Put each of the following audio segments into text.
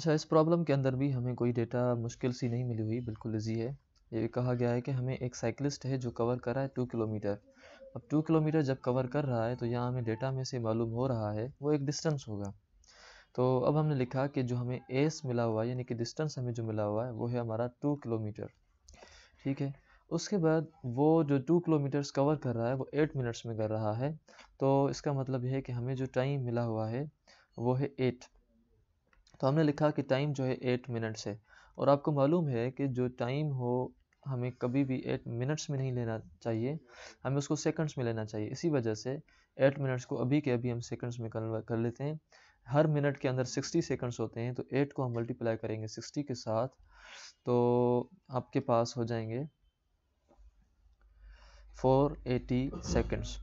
अच्छा इस प्रॉब्लम के अंदर भी हमें कोई डेटा मुश्किल सी नहीं मिली हुई बिल्कुल ईजी है ये कहा गया है कि हमें एक साइकिलिस्ट है जो कवर कर रहा है टू किलोमीटर अब टू किलोमीटर जब कवर कर रहा है तो यहाँ हमें डेटा में से मालूम हो रहा है वो एक डिस्टेंस होगा तो अब हमने लिखा कि जो हमें एस मिला हुआ है यानी कि डिस्टेंस हमें जो मिला हुआ है वो है हमारा टू किलोमीटर ठीक है उसके बाद वो जो टू किलोमीटर्स कवर कर रहा है वो एट मिनट्स में कर रहा है तो इसका मतलब यह है कि हमें जो टाइम मिला हुआ है वो है एट तो हमने लिखा कि टाइम जो है एट मिनट्स है और आपको मालूम है कि जो टाइम हो हमें कभी भी एट मिनट्स में नहीं लेना चाहिए हमें उसको सेकंड्स में लेना चाहिए इसी वजह से एट मिनट्स को अभी के अभी हम सेकंड्स में कर लेते हैं हर मिनट के अंदर सिक्सटी सेकंड्स होते हैं तो एट को हम मल्टीप्लाई करेंगे सिक्सटी के साथ तो आपके पास हो जाएंगे फोर एटी सेकेंड्स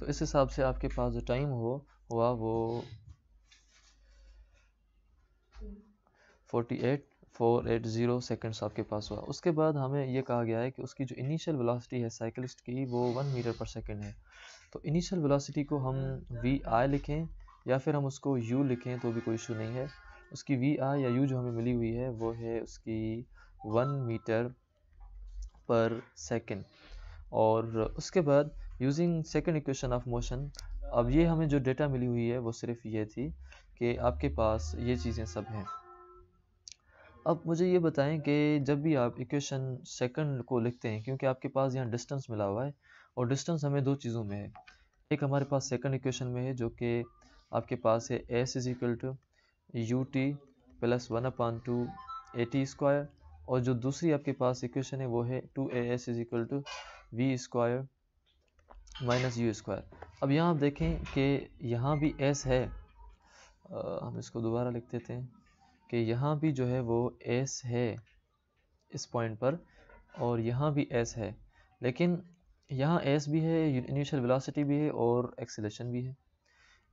तो इस हिसाब से आपके पास जो टाइम हो हुआ वो 48 480 सेकंड्स आपके पास हुआ उसके बाद हमें ये कहा गया है कि उसकी जो इनिशियल वेलोसिटी है साइकिलिस्ट की वो वन मीटर पर सेकंड है तो इनिशियल वेलोसिटी को हम वी आई लिखें या फिर हम उसको यू लिखें तो भी कोई इशू नहीं है उसकी वी आई या यू जो हमें मिली हुई है वो है उसकी वन मीटर पर सेकेंड और उसके बाद using second equation of motion अब ये हमें जो डेटा मिली हुई है वो सिर्फ ये थी कि आपके पास ये चीज़ें सब हैं अब मुझे ये बताएं कि जब भी आप इक्वेशन सेकंड को लिखते हैं क्योंकि आपके पास यहाँ डिस्टेंस मिला हुआ है और डिस्टेंस हमें दो चीज़ों में है एक हमारे पास सेकंड इक्वेशन में है जो कि आपके पास है S is equal to U T plus one upon two A T square और जो दूसरी आपके पास इक्वेशन है वो है two A S is equal to V square minus U square अब यहाँ आप देखें कि यहाँ भी एस है आ, हम इसको दोबारा लिख देते हैं कि यहाँ भी जो है वो एस है इस पॉइंट पर और यहाँ भी एस है लेकिन यहाँ एस भी है इनिशियल वेलोसिटी भी है और एक्सेलेशन भी है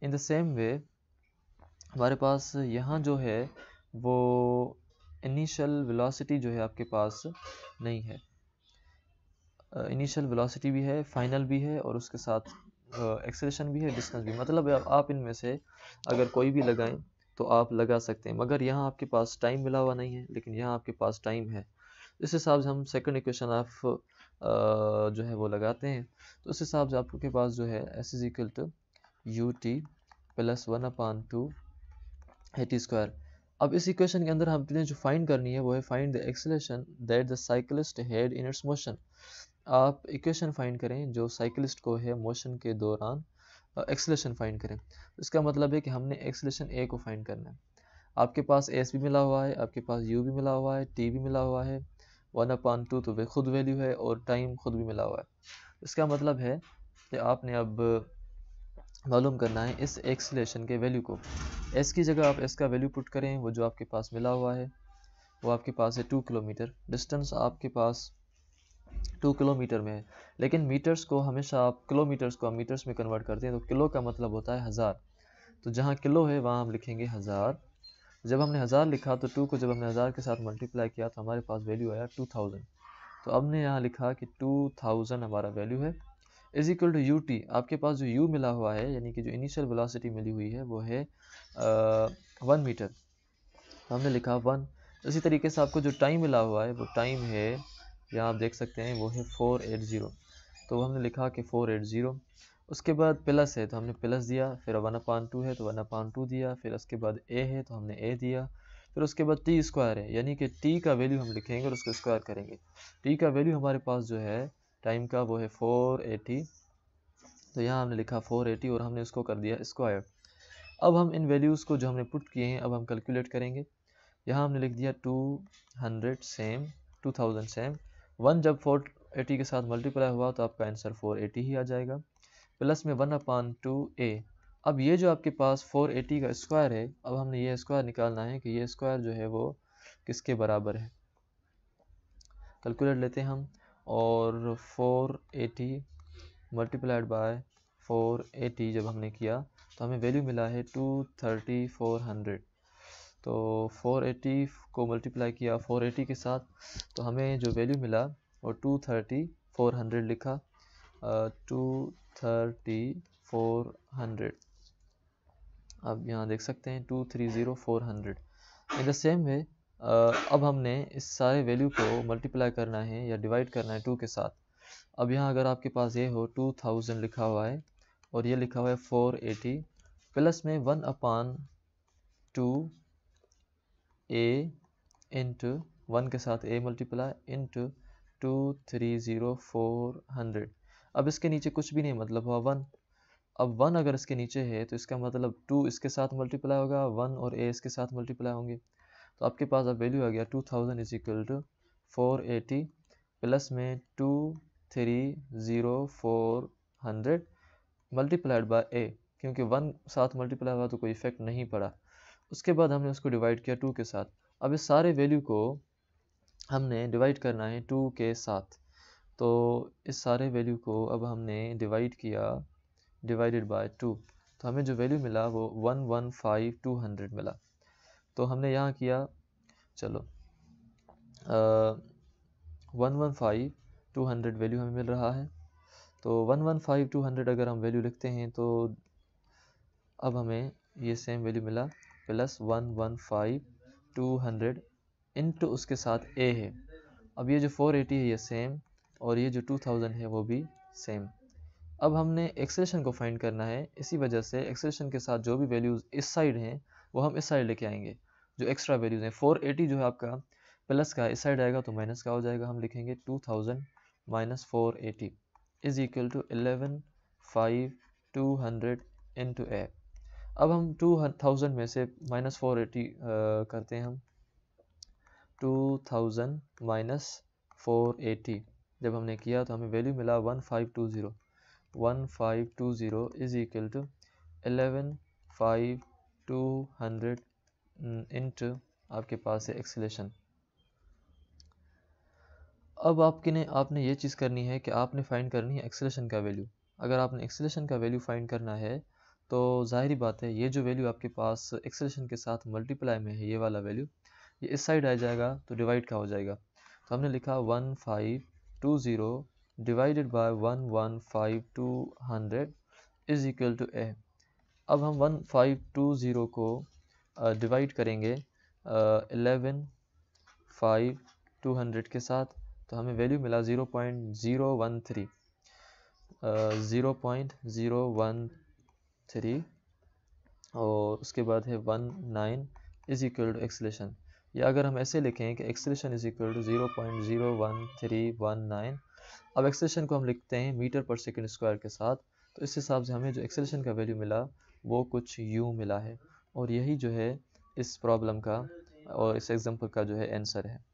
इन द सेम वे हमारे पास यहाँ जो है वो इनिशियल वेलोसिटी जो है आपके पास नहीं है इनिशियल वेलोसिटी भी है फाइनल भी है और उसके साथ एक्सेलेशन भी है डिस्टेंस भी मतलब आप इनमें से अगर कोई भी लगाएं तो आप लगा सकते हैं मगर यहाँ आपके पास टाइम मिला हुआ नहीं है लेकिन यहाँ आपके पास टाइम है इस हिसाब से हम सेकंड इक्वेशन ऑफ जो है वो लगाते हैं तो उस हिसाब से आपके पास जो है S is equal to U T plus one upon two A square अब इस इक्वेशन के अंदर हमने जो फाइंड करनी है वो है find the acceleration that the cyclist had in its motion आप इक्वेशन फाइंड करें जो साइकिलिस्ट को है मोशन के दौरान एक्सलेशन फाइंड करें तो इसका मतलब है कि हमने एक्सलेशन ए को फाइंड करना है आपके पास एस भी मिला हुआ है आपके पास यू भी मिला हुआ है टी भी मिला हुआ है वन अपान टू तो वे खुद वैल्यू है और टाइम खुद भी मिला हुआ है इसका मतलब है कि आपने अब मालूम करना है इस एक्सलेशन के वैल्यू को एस की जगह आप एस का वैल्यू पुट करें वो जो आपके पास मिला हुआ है वो आपके पास है टू किलोमीटर डिस्टेंस आपके पास टू किलोमीटर में है लेकिन मीटर्स को हमेशा आप किलोमीटर्स को आप मीटर्स में कन्वर्ट करते हैं तो किलो का मतलब होता है हज़ार तो जहाँ किलो है वहाँ हम लिखेंगे हज़ार जब हमने हज़ार लिखा तो टू को जब हमने हज़ार के साथ मल्टीप्लाई किया तो हमारे पास वैल्यू आया टू थाउजेंड तो हमने यहाँ लिखा कि टू थाउजेंड हमारा वैल्यू है is equal to U T आपके पास जो यू मिला हुआ है यानी कि जो इनिशियल वेलोसिटी मिली हुई है वो है वन मीटर तो हमने लिखा वन इसी तरीके से आपको जो टाइम मिला हुआ है वो टाइम है यहाँ आप देख सकते हैं वो है फ़ोर एट ज़ीरो तो हमने लिखा कि फ़ोर एट ज़ीरो उसके बाद प्लस है तो हमने प्लस दिया फिर वन अपान टू है तो वन अपान टू दिया फिर उसके बाद ए है तो हमने ए दिया फिर उसके बाद टी स्क्वायर है यानी कि टी का वैल्यू हम लिखेंगे और उसको स्क्वायर करेंगे टी का वैल्यू हमारे पास जो है टाइम का वो है फ़ोर एटी तो यहाँ हमने लिखा फ़ोर एटी और हमने उसको कर दिया स्क्वायर अब हम इन वैल्यूज़ को जो हमने पुट किए हैं अब हम कैलकुलेट करेंगे यहाँ हमने लिख दिया two hundred same two thousand same one जब फोर एटी के साथ मल्टीप्लाई हुआ तो आपका आंसर फोर एटी ही आ जाएगा प्लस में वन अपान टू ए अब ये जो आपके पास फोर एटी का स्क्वायर है अब हमने ये स्क्वायर निकालना है कि ये स्क्वायर जो है वो किसके बराबर है कैलकुलेट लेते हैं हम और four eighty multiplied by four eighty जब हमने किया तो हमें वैल्यू मिला है टू थर्टी फोर हंड्रेड तो 480 को मल्टीप्लाई किया 480 के साथ तो हमें जो वैल्यू मिला वो 230 400 लिखा टू थर्टी फोर हंड्रेड अब यहाँ देख सकते हैं two three zero four hundred in the same way अब हमने इस सारे वैल्यू को मल्टीप्लाई करना है या डिवाइड करना है टू के साथ अब यहाँ अगर आपके पास ये हो टू थाउजेंड लिखा हुआ है और ये लिखा हुआ है फोर एटी प्लस में one upon two A into one के साथ A multiply into two three zero four hundred अब इसके नीचे कुछ भी नहीं मतलब हुआ वन अब वन अगर इसके नीचे है तो इसका मतलब टू इसके साथ मल्टीप्लाई होगा वन और ए इसके साथ मल्टीप्लाई होंगे तो आपके पास अब वैल्यू आ गया two thousand is equal to four eighty plus में two three zero four hundred multiplied by A क्योंकि वन साथ मल्टीप्लाई हुआ तो कोई इफेक्ट नहीं पड़ा उसके बाद हमने उसको डिवाइड किया टू के साथ अब इस सारे वैल्यू को हमने डिवाइड करना है टू के साथ तो इस सारे वैल्यू को अब हमने डिवाइड किया डिवाइडेड बाय टू तो हमें जो वैल्यू मिला वो one one five two hundred मिला तो हमने यहाँ किया चलो one one five two hundred value हमें मिल रहा है तो one one five two hundred अगर हम वैल्यू लिखते हैं तो अब हमें ये सेम वैल्यू मिला plus one one five two hundred into उसके साथ ए है अब ये जो फोर एटी है ये सेम और ये जो टू थाउजेंड है वो भी सेम अब हमने एक्सेलेशन को फाइंड करना है इसी वजह से एक्सेलेशन के साथ जो भी वैल्यूज़ इस साइड हैं वो हम इस साइड लेके आएंगे जो एक्स्ट्रा वैल्यूज़ हैं फोर एटी जो है आपका प्लस का इस साइड आएगा तो माइनस का हो जाएगा हम लिखेंगे two thousand minus four eighty is equal to eleven five two hundred into A अब हम टू थाउजेंड में से माइनस फोर एटी करते हैं हम two thousand minus four eighty जब हमने किया तो हमें वैल्यू मिला one five two zero one five two zero is equal to eleven five two hundred इंट आपके पास है एक्सलेशन अब आपके ने आपने ये चीज़ करनी है कि आपने फाइंड करनी है एक्सलेशन का वैल्यू अगर आपने एक्सलेशन का वैल्यू फाइंड करना है तो ज़ाहरी बात है ये जो वैल्यू आपके पास एक्सेलेशन के साथ मल्टीप्लाई में है ये वाला वैल्यू ये इस साइड आ जाएगा तो डिवाइड का हो जाएगा तो हमने लिखा one five two zero divided by one one five two hundred is equal to A अब हम वन फाइव टू ज़ीरो को डिवाइड uh, करेंगे एलेवन फाइव टू हंड्रेड के साथ तो हमें वैल्यू मिला zero point zero one three zero point zero one three और उसके बाद है one nine is equal to acceleration या अगर हम ऐसे लिखें कि acceleration is equal to zero point zero one three one nine अब एक्सलेशन को हम लिखते हैं मीटर पर सेकेंड स्क्वायर के साथ तो इस हिसाब से हमें जो एक्सलेशन का वैल्यू मिला वो कुछ यू मिला है और यही जो है इस प्रॉब्लम का और इस एग्ज़ाम्पल का जो है आंसर है